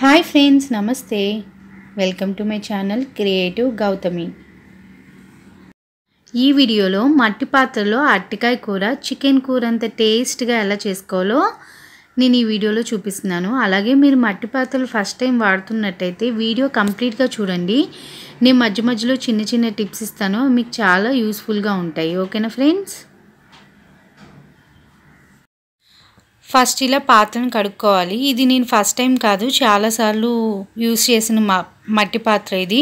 hi friends నమస్తే welcome to my channel creative Gautami ఈ వీడియోలో మట్టి పాత్రలో అరటికాయ కూర చికెన్ కూర అంత టేస్ట్గా ఎలా చేసుకోవాలో నేను ఈ వీడియోలో చూపిస్తున్నాను అలాగే మీరు మట్టి పాత్రలు ఫస్ట్ టైం వాడుతున్నట్టయితే వీడియో కంప్లీట్గా చూడండి నేను మధ్య మధ్యలో చిన్న చిన్న టిప్స్ ఇస్తాను మీకు చాలా యూస్ఫుల్గా ఉంటాయి ఓకేనా ఫ్రెండ్స్ ఫస్ట్ ఇలా పాత్రను కడుక్కోవాలి ఇది నేను ఫస్ట్ టైం కాదు చాలాసార్లు యూస్ చేసిన మట్టి పాత్ర ఇది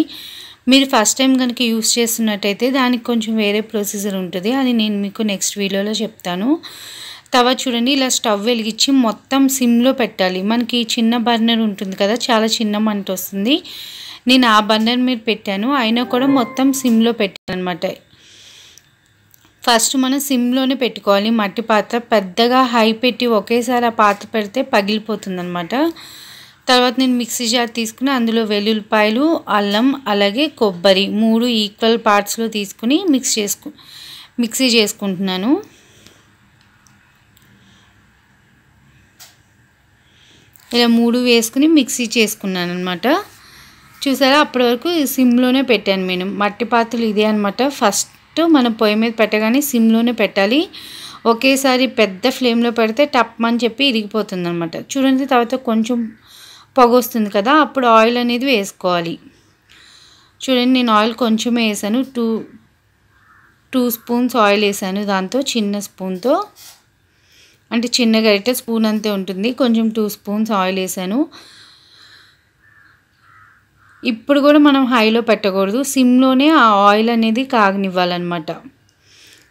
మీరు ఫస్ట్ టైం కనుక యూస్ చేస్తున్నట్టయితే దానికి కొంచెం వేరే ప్రొసీజర్ ఉంటుంది అది నేను మీకు నెక్స్ట్ వీడియోలో చెప్తాను తవ చూడండి ఇలా స్టవ్ వెలిగించి మొత్తం సిమ్లో పెట్టాలి మనకి చిన్న బర్నర్ ఉంటుంది కదా చాలా చిన్న మంట వస్తుంది నేను ఆ బర్నర్ మీద పెట్టాను అయినా కూడా మొత్తం సిమ్లో పెట్టాను అనమాట ఫస్ట్ మనం సిమ్లోనే పెట్టుకోవాలి మట్టి పాత్ర పెద్దగా హై పెట్టి ఒకేసారి ఆ పాత్ర పెడితే పగిలిపోతుందనమాట తర్వాత నేను మిక్సీ జార్ తీసుకుని అందులో వెల్లుల్లిపాయలు అల్లం అలాగే కొబ్బరి మూడు ఈక్వల్ పార్ట్స్లో తీసుకుని మిక్స్ చేసుకు మిక్సీ చేసుకుంటున్నాను ఇలా మూడు వేసుకుని మిక్సీ చేసుకున్నాను అనమాట చూసారా అప్పటి వరకు సిమ్లోనే పెట్టాను నేను మట్టి పాత్రలు ఇదే అనమాట ఫస్ట్ డైరెక్ట్ మనం పొయ్యి మీద పెట్టగానే సిమ్లోనే పెట్టాలి ఒకేసారి పెద్ద ఫ్లేమ్లో పెడితే టప్ అని చెప్పి ఇరిగిపోతుంది అనమాట చూడండి తర్వాత కొంచెం పొగ వస్తుంది కదా అప్పుడు ఆయిల్ అనేది వేసుకోవాలి చూడండి నేను ఆయిల్ కొంచెమే వేసాను టూ టూ స్పూన్స్ ఆయిల్ వేసాను దాంతో చిన్న స్పూన్తో అంటే చిన్న గరిట స్పూన్ అంతే ఉంటుంది కొంచెం టూ స్పూన్స్ ఆయిల్ వేసాను ఇప్పుడు కూడా మనం హైలో పెట్టకూడదు సిమ్లోనే ఆ ఆయిల్ అనేది కాగనివ్వాలన్నమాట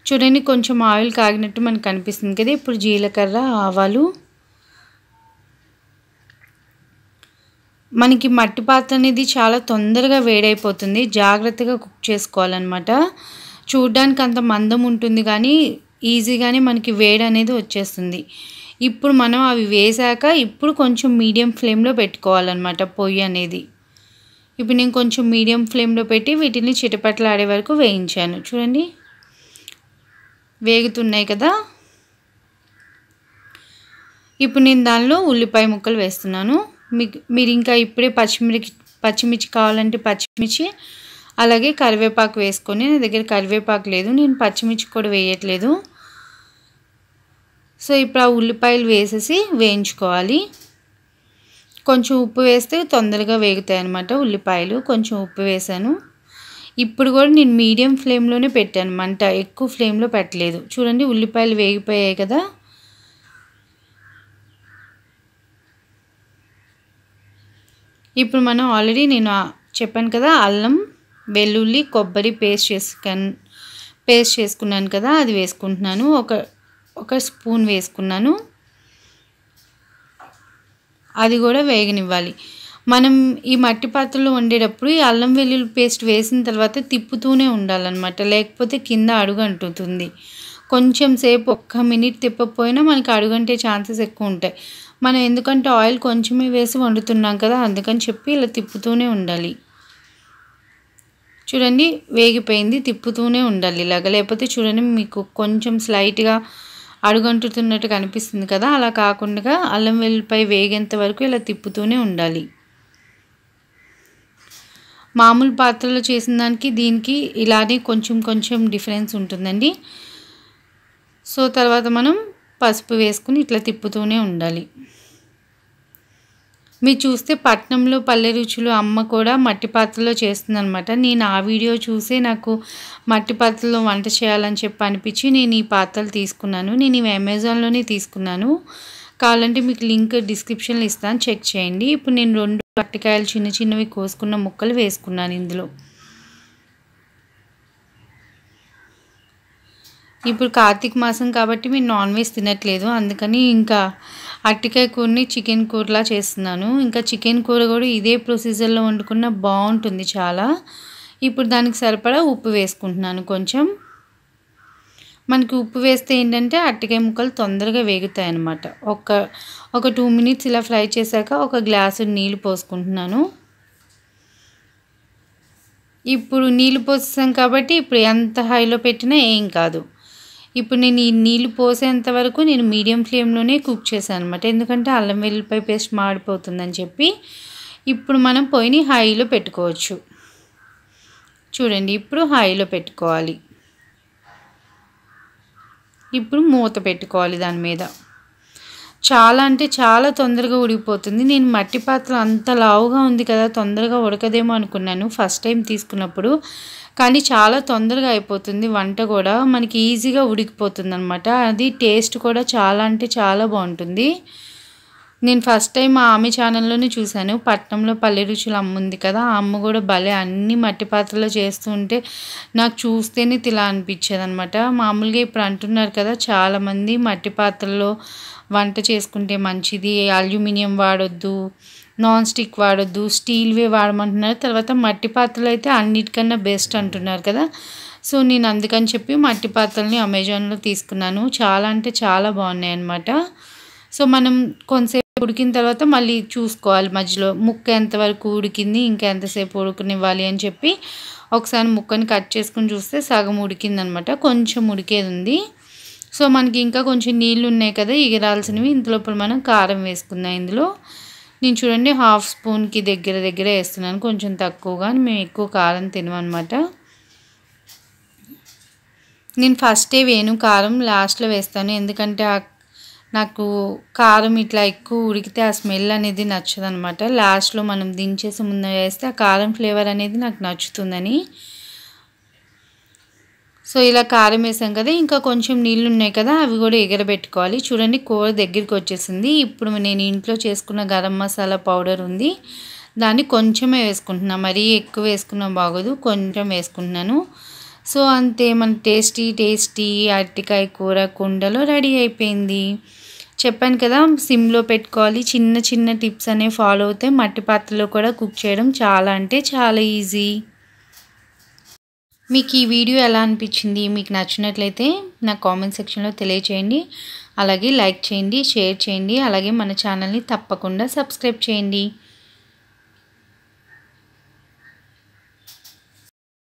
చూడండి కొంచెం ఆయిల్ కాగినట్టు మనకు కనిపిస్తుంది కదా ఇప్పుడు జీలకర్ర ఆవాలు మనకి మట్టి పాత్ర అనేది చాలా తొందరగా వేడైపోతుంది జాగ్రత్తగా కుక్ చేసుకోవాలన్నమాట చూడ్డానికి అంత మందం ఉంటుంది కానీ ఈజీగానే మనకి వేడి అనేది వచ్చేస్తుంది ఇప్పుడు మనం అవి వేసాక ఇప్పుడు కొంచెం మీడియం ఫ్లేమ్లో పెట్టుకోవాలన్నమాట పొయ్యి అనేది ఇప్పుడు నేను కొంచెం మీడియం ఫ్లేమ్లో పెట్టి వీటిని చిటపట్లాడే వరకు వేయించాను చూడండి వేగుతున్నాయి కదా ఇప్పుడు నేను దానిలో ఉల్లిపాయ ముక్కలు వేస్తున్నాను మీరు ఇంకా ఇప్పుడే పచ్చిమిర్చి పచ్చిమిర్చి కావాలంటే పచ్చిమిర్చి అలాగే కరివేపాకు వేసుకొని నా దగ్గర కరివేపాకు లేదు నేను పచ్చిమిర్చి కూడా వేయట్లేదు సో ఇప్పుడు ఆ ఉల్లిపాయలు వేసేసి వేయించుకోవాలి కొంచెం ఉప్పు వేస్తే తొందరగా వేగుతాయి అనమాట ఉల్లిపాయలు కొంచెం ఉప్పు వేసాను ఇప్పుడు కూడా నేను మీడియం ఫ్లేమ్లోనే పెట్టాను మంట ఎక్కువ ఫ్లేమ్లో పెట్టలేదు చూడండి ఉల్లిపాయలు వేగిపోయాయి కదా ఇప్పుడు మనం ఆల్రెడీ నేను చెప్పాను కదా అల్లం వెల్లుల్లి కొబ్బరి పేస్ట్ చేసుకాను పేస్ట్ చేసుకున్నాను కదా అది వేసుకుంటున్నాను ఒక ఒక స్పూన్ వేసుకున్నాను అది కూడా వేగనివ్వాలి మనం ఈ మట్టి పాత్రలో వండేటప్పుడు ఈ అల్లం వెల్లుల్లి పేస్ట్ వేసిన తర్వాత తిప్పుతూనే ఉండాలన్నమాట లేకపోతే కింద అడుగు అంటుతుంది కొంచెం సేపు ఒక్క మినిట్ తిప్పకపోయినా మనకి అడుగంటే ఛాన్సెస్ ఎక్కువ ఉంటాయి మనం ఎందుకంటే ఆయిల్ కొంచెమే వేసి వండుతున్నాం కదా అందుకని చెప్పి ఇలా తిప్పుతూనే ఉండాలి చూడండి వేగిపోయింది తిప్పుతూనే ఉండాలి ఇలాగ లేకపోతే చూడండి మీకు కొంచెం స్లైట్గా అడుగంటుతున్నట్టు కనిపిస్తుంది కదా అలా కాకుండా అల్లం వెల్లిపాయ వేగేంత వరకు ఇలా తిప్పుతూనే ఉండాలి మామూలు పాత్రలో చేసిన దానికి దీనికి ఇలానే కొంచెం కొంచెం డిఫరెన్స్ ఉంటుందండి సో తర్వాత మనం పసుపు వేసుకుని ఇట్లా తిప్పుతూనే ఉండాలి మీరు చూస్తే పట్నంలో పల్లె రుచులు అమ్మ కూడా మట్టి పాత్రలో చేస్తుందనమాట నేను ఆ వీడియో చూసే నాకు మట్టి పాత్రలో వంట చేయాలని చెప్పి అనిపించి నేను ఈ పాత్రలు తీసుకున్నాను నేను ఇవి అమెజాన్లోనే తీసుకున్నాను కావాలంటే మీకు లింక్ డిస్క్రిప్షన్లో ఇస్తాను చెక్ చేయండి ఇప్పుడు నేను రెండు అరటికాయలు చిన్న చిన్నవి కోసుకున్న ముక్కలు వేసుకున్నాను ఇందులో ఇప్పుడు కార్తీక మాసం కాబట్టి మీరు నాన్ వెజ్ తినట్లేదు అందుకని ఇంకా అరటికాయ కూరని చికెన్ కూరలా చేస్తున్నాను ఇంకా చికెన్ కూర కూడా ఇదే ప్రొసీజర్లో వండుకున్న బాగుంటుంది చాలా ఇప్పుడు దానికి సరిపడా ఉప్పు వేసుకుంటున్నాను కొంచెం మనకి ఉప్పు వేస్తే ఏంటంటే అరటికాయ ముక్కలు తొందరగా వేగుతాయి అన్నమాట ఒక ఒక టూ మినిట్స్ ఇలా ఫ్రై చేశాక ఒక గ్లాసు నీళ్ళు పోసుకుంటున్నాను ఇప్పుడు నీళ్ళు పోసాం కాబట్టి ఇప్పుడు ఎంత హైలో పెట్టినా ఏం కాదు ఇప్పుడు నేను ఈ నీళ్ళు పోసేంత వరకు నేను మీడియం ఫ్లేమ్లోనే కుక్ చేశాను అనమాట ఎందుకంటే అల్లం వెల్లిపాయ పేస్ట్ మాడిపోతుందని చెప్పి ఇప్పుడు మనం పోయిన హైలో పెట్టుకోవచ్చు చూడండి ఇప్పుడు హైలో పెట్టుకోవాలి ఇప్పుడు మూత పెట్టుకోవాలి దాని మీద చాలా అంటే చాలా తొందరగా ఉడికిపోతుంది నేను మట్టి పాత్ర అంత లావుగా ఉంది కదా తొందరగా ఉడకదేమో అనుకున్నాను ఫస్ట్ టైం తీసుకున్నప్పుడు కానీ చాలా తొందరగా అయిపోతుంది వంట కూడా మనకి ఈజీగా ఉడికిపోతుంది అనమాట అది టేస్ట్ కూడా చాలా అంటే చాలా బాగుంటుంది నేను ఫస్ట్ టైం మా ఆమె ఛానల్లోనే చూశాను పట్నంలో పల్లె రుచులు అమ్మ ఉంది కదా ఆ అమ్మ కూడా భలే అన్ని మట్టి పాత్రలో చేస్తుంటే నాకు చూస్తేనే తిలా అనిపించేది అనమాట మామూలుగా ఇప్పుడు అంటున్నారు కదా చాలామంది మట్టి పాత్రలో వంట చేసుకుంటే మంచిది అల్యూమినియం వాడొద్దు నాన్ స్టిక్ వాడొద్దు స్టీల్వే వాడమంటున్నారు తర్వాత మట్టి పాత్రలు అయితే అన్నిటికన్నా బెస్ట్ అంటున్నారు కదా సో నేను అందుకని చెప్పి మట్టి పాత్రల్ని అమెజాన్లో తీసుకున్నాను చాలా అంటే చాలా బాగున్నాయి అనమాట సో మనం కొంతసేపు ఉడికిన తర్వాత మళ్ళీ చూసుకోవాలి మధ్యలో ముక్క ఎంతవరకు ఉడికింది ఇంకా ఎంతసేపు ఉడుకునివ్వాలి అని చెప్పి ఒకసారి ముక్కని కట్ చేసుకుని చూస్తే సగం ఉడికిందనమాట కొంచెం ఉడికేది ఉంది సో మనకి ఇంకా కొంచెం నీళ్ళు ఉన్నాయి కదా ఇగరాల్సినవి ఇంతలోపల మనం కారం వేసుకుందాం ఇందులో నేను చూడండి హాఫ్ స్పూన్కి దగ్గర దగ్గర వేస్తున్నాను కొంచెం తక్కువగా మేము ఎక్కువ కారం తినమనమాట నేను ఫస్టే వేను కారం లాస్ట్లో వేస్తాను ఎందుకంటే నాకు కారం ఇట్లా ఎక్కువ ఉడికితే ఆ స్మెల్ అనేది నచ్చదనమాట లాస్ట్లో మనం దించేసి ముందు వేస్తే ఆ కారం ఫ్లేవర్ అనేది నాకు నచ్చుతుందని సో ఇలా కారం వేసాం కదా ఇంకా కొంచెం నీళ్ళు ఉన్నాయి కదా అవి కూడా ఎగరబెట్టుకోవాలి చూడండి కూర దగ్గరికి వచ్చేసింది ఇప్పుడు నేను ఇంట్లో చేసుకున్న గరం మసాలా పౌడర్ ఉంది దాన్ని కొంచెమే వేసుకుంటున్నా మరీ ఎక్కువ వేసుకున్నా బాగోదు కొంచెం వేసుకుంటున్నాను సో అంతే మన టేస్టీ టేస్టీ అరటికాయ కూర కుండలో రెడీ అయిపోయింది చెప్పాను కదా సిమ్లో పెట్టుకోవాలి చిన్న చిన్న టిప్స్ అనేవి ఫాలో అవుతాయి మట్టి పాత్రలో కూడా కుక్ చేయడం చాలా అంటే చాలా ఈజీ మీకు ఈ వీడియో ఎలా అనిపించింది మీకు నచ్చినట్లయితే నా కామెంట్ సెక్షన్లో తెలియచేయండి అలాగే లైక్ చేయండి షేర్ చేయండి అలాగే మన ఛానల్ని తప్పకుండా సబ్స్క్రైబ్ చేయండి